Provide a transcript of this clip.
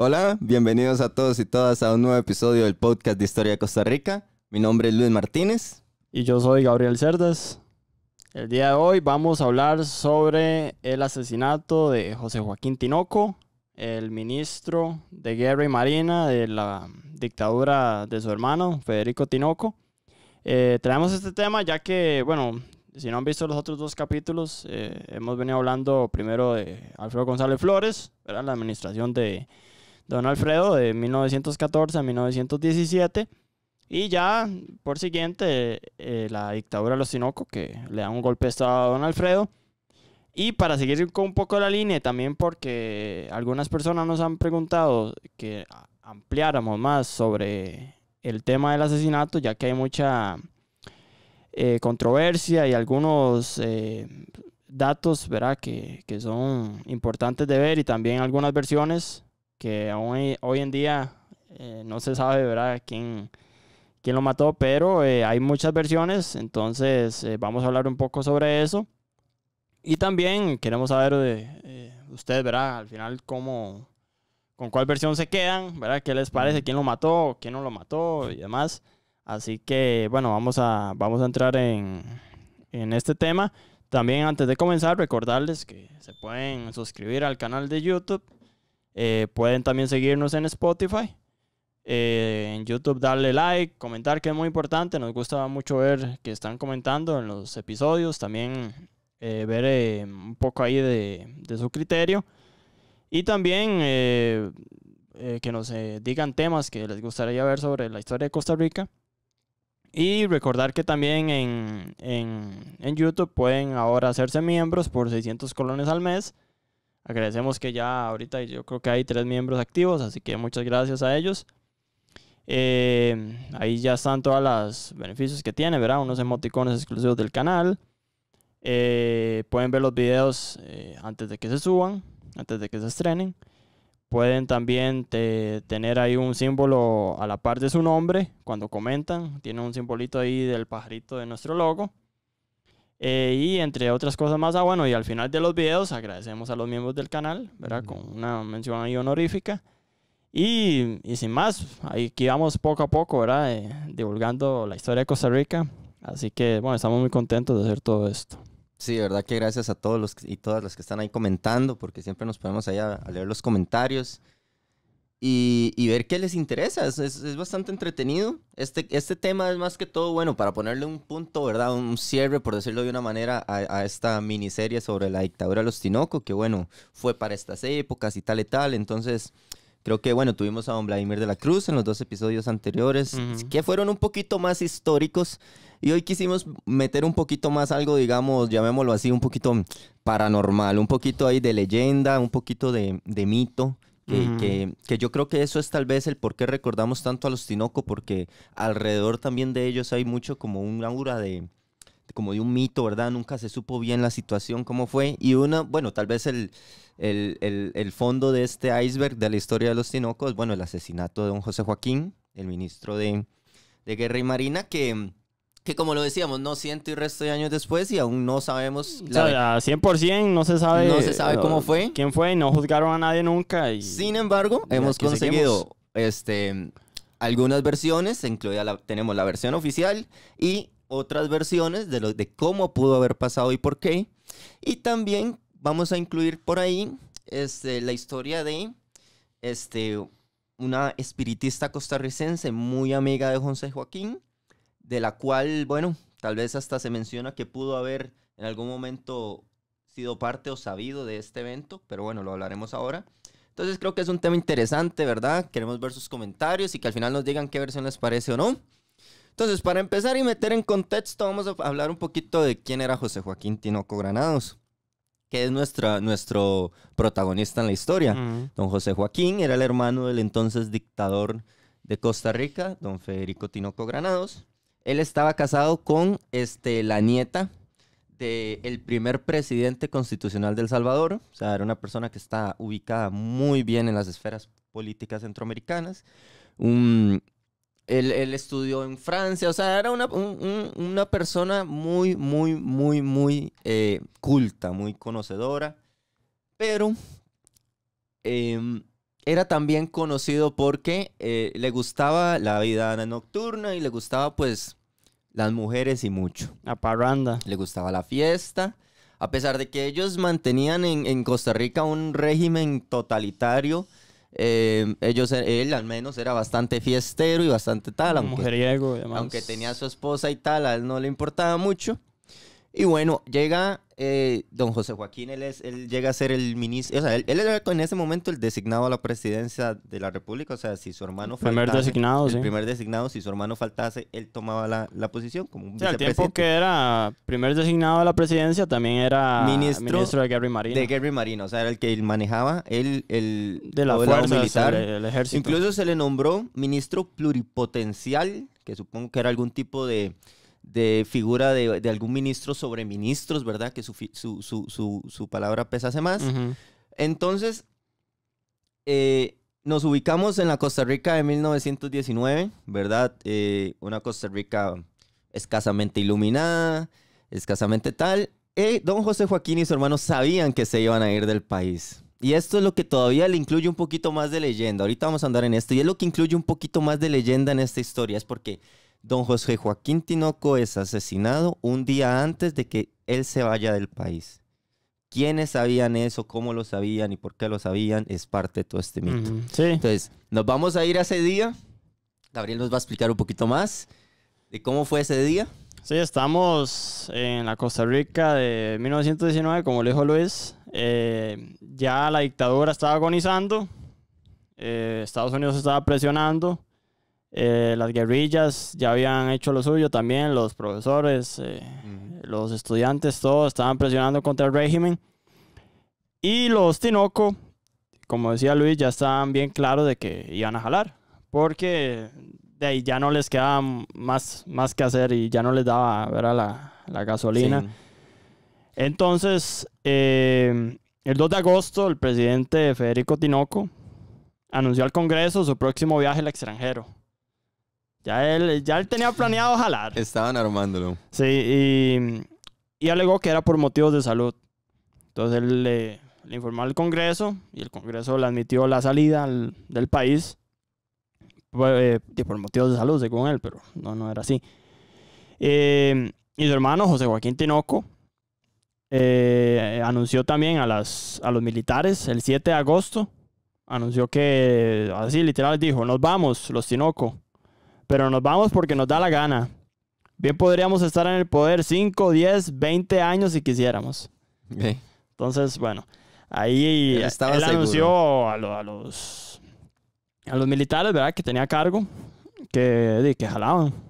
Hola, bienvenidos a todos y todas a un nuevo episodio del podcast de Historia de Costa Rica. Mi nombre es Luis Martínez. Y yo soy Gabriel Cerdas. El día de hoy vamos a hablar sobre el asesinato de José Joaquín Tinoco, el ministro de Guerra y Marina de la dictadura de su hermano, Federico Tinoco. Eh, traemos este tema ya que, bueno, si no han visto los otros dos capítulos, eh, hemos venido hablando primero de Alfredo González Flores, era la administración de, Don Alfredo de 1914 a 1917. Y ya, por siguiente, eh, la dictadura de los sinoco que le da un golpe de estado a Don Alfredo. Y para seguir con un poco la línea, también porque algunas personas nos han preguntado que ampliáramos más sobre el tema del asesinato, ya que hay mucha eh, controversia y algunos eh, datos ¿verdad? Que, que son importantes de ver y también algunas versiones que aún hoy en día eh, no se sabe, ¿verdad?, quién, quién lo mató, pero eh, hay muchas versiones, entonces eh, vamos a hablar un poco sobre eso. Y también queremos saber de ustedes, ¿verdad?, al final cómo, con cuál versión se quedan, ¿verdad?, qué les parece, quién lo mató, quién no lo mató y demás. Así que, bueno, vamos a, vamos a entrar en, en este tema. También antes de comenzar, recordarles que se pueden suscribir al canal de YouTube eh, pueden también seguirnos en Spotify. Eh, en YouTube darle like, comentar que es muy importante. Nos gusta mucho ver que están comentando en los episodios. También eh, ver un poco ahí de, su criterio. Y también que nos digan temas que les gustaría ver sobre la historia de Costa Rica. Y recordar que también en, en, YouTube pueden ahora hacerse miembros por 600 colones al mes. Agradecemos que ya ahorita yo creo que hay tres miembros activos, así que muchas gracias a ellos. Eh, ahí ya están todos los beneficios que tiene, ¿verdad? Unos emoticones exclusivos del canal. Eh, pueden ver los videos eh, antes de que se suban, antes de que se estrenen. Pueden también tener ahí un símbolo a la par de su nombre cuando comentan. Tiene un simbolito ahí del pajarito de nuestro logo. Eh, y entre otras cosas más, ah, bueno, y al final de los videos agradecemos a los miembros del canal, ¿verdad? Con una mención ahí honorífica. Y, y, sin más, aquí vamos poco a poco, ¿verdad? Eh, divulgando la historia de Costa Rica. Así que, bueno, estamos muy contentos de hacer todo esto. Sí, de verdad que gracias a todos los y todas las que están ahí comentando, porque siempre nos ponemos ahí a leer los comentarios y, ver qué les interesa. Es, bastante entretenido. Este, este tema es más que todo, bueno, para ponerle un punto, ¿verdad? Un cierre, por decirlo de una manera, a, esta miniserie sobre la dictadura de los Tinoco, que bueno, fue para estas épocas y tal y tal. Entonces, creo que, bueno, tuvimos a don Vladimir de la Cruz en los dos episodios anteriores, que fueron un poquito más históricos. Y hoy quisimos meter un poquito más algo, digamos, llamémoslo así, un poquito paranormal, un poquito ahí de leyenda, un poquito de, de mito. Que, yo creo que eso es tal vez el por qué recordamos tanto a los Tinoco, porque alrededor también de ellos hay mucho como un aura de, como de un mito, ¿verdad? Nunca se supo bien la situación, cómo fue. Y una, bueno, tal vez el, el, fondo de este iceberg de la historia de los Tinoco es, bueno, el asesinato de don José Joaquín, el ministro de, de Guerra y Marina, que que como lo decíamos, no siento y resto de años después y aún no sabemos... 100% no se sabe... No se sabe cómo eh, fue. ¿Quién fue? No juzgaron a nadie nunca. Sin embargo, hemos conseguido este, algunas versiones, incluida la, tenemos la versión oficial y otras versiones de, lo, de cómo pudo haber pasado y por qué. Y también vamos a incluir por ahí este, la historia de este, una espiritista costarricense muy amiga de José Joaquín, de la cual, bueno, tal vez hasta se menciona que pudo haber en algún momento sido parte o sabido de este evento, pero bueno, lo hablaremos ahora. Entonces creo que es un tema interesante, ¿verdad? Queremos ver sus comentarios y que al final nos digan qué versión les parece o no. Entonces, para empezar y meter en contexto, vamos a hablar un poquito de quién era José Joaquín Tinoco Granados, que es nuestro protagonista en la historia. Don José Joaquín era el hermano del entonces dictador de Costa Rica, don Federico Tinoco Granados. Él estaba casado con este, la nieta del primer presidente constitucional del El Salvador. O sea, era una persona que está ubicada muy bien en las esferas políticas centroamericanas. Un, él, estudió en Francia, o sea, era una, persona muy, muy, muy, muy eh, culta, muy conocedora, pero em, era también conocido porque eh, le gustaba la vida nocturna y le gustaba pues las mujeres y mucho. a parranda. Le gustaba la fiesta. A pesar de que ellos mantenían en, Costa Rica un régimen totalitario, eh, ellos, él al menos era bastante fiestero y bastante tal. Aunque, aunque tenía a su esposa y tal, a él no le importaba mucho. Y bueno, llega eh, don José Joaquín, él, es, él llega a ser el ministro, o sea, él, era en ese momento el designado a la presidencia de la República, o sea, si su hermano faltase, primer designado, el primer designado, si su hermano faltase, él tomaba la, posición como un o sea, el tiempo que era primer designado a la presidencia también era ministro, de Gary Marino. De Gary Marino, o sea, era el que él manejaba el el de la fuerza militar, el, ejército. Incluso se le nombró ministro pluripotencial, que supongo que era algún tipo de de figura de, algún ministro sobre ministros, ¿verdad? Que su, palabra pesase más. Entonces, eh, nos ubicamos en la Costa Rica de 1919, ¿verdad? Eh, una Costa Rica escasamente iluminada, escasamente tal. Eh, don José Joaquín y su hermano sabían que se iban a ir del país. Y esto es lo que todavía le incluye un poquito más de leyenda. Ahorita vamos a andar en esto. Y es lo que incluye un poquito más de leyenda en esta historia. Es porque Don José Joaquín Tinoco es asesinado un día antes de que él se vaya del país. ¿Quiénes sabían eso? ¿Cómo lo sabían? ¿Y por qué lo sabían? Es parte de todo este mito. Entonces, nos vamos a ir a ese día. Gabriel nos va a explicar un poquito más de cómo fue ese día. Sí, estamos en la Costa Rica de 1919, como le dijo Luis. Eh, ya la dictadura estaba agonizando, eh, Estados Unidos estaba presionando, eh, las guerrillas ya habían hecho lo suyo también, los profesores, eh, los estudiantes, todos estaban presionando contra el régimen. Y los Tinoco, como decía Luis, ya estaban bien claros de que iban a jalar, porque de ahí ya no les quedaba más, más que hacer y ya no les daba La, la gasolina. Entonces, eh, el 2 de agosto, el presidente Federico Tinoco anunció al Congreso su próximo viaje al extranjero. Ya él, ya él tenía planeado jalar. Estaban armándolo. Sí, y, y alegó que era por motivos de salud. Entonces él le, informó al Congreso y el Congreso le admitió la salida del país pues, eh, por motivos de salud, según él, pero no, no era así. Eh, y su hermano José Joaquín Tinoco eh, anunció también a, las, a los militares el 7 de agosto, anunció que, así literal, dijo, nos vamos, los Tinoco pero nos vamos porque nos da la gana. Bien podríamos estar en el poder 5, 10, 20 años si quisiéramos. Entonces, bueno, ahí él, anunció a, a, los, a los militares, ¿verdad? Que tenía cargo, que, que jalaban.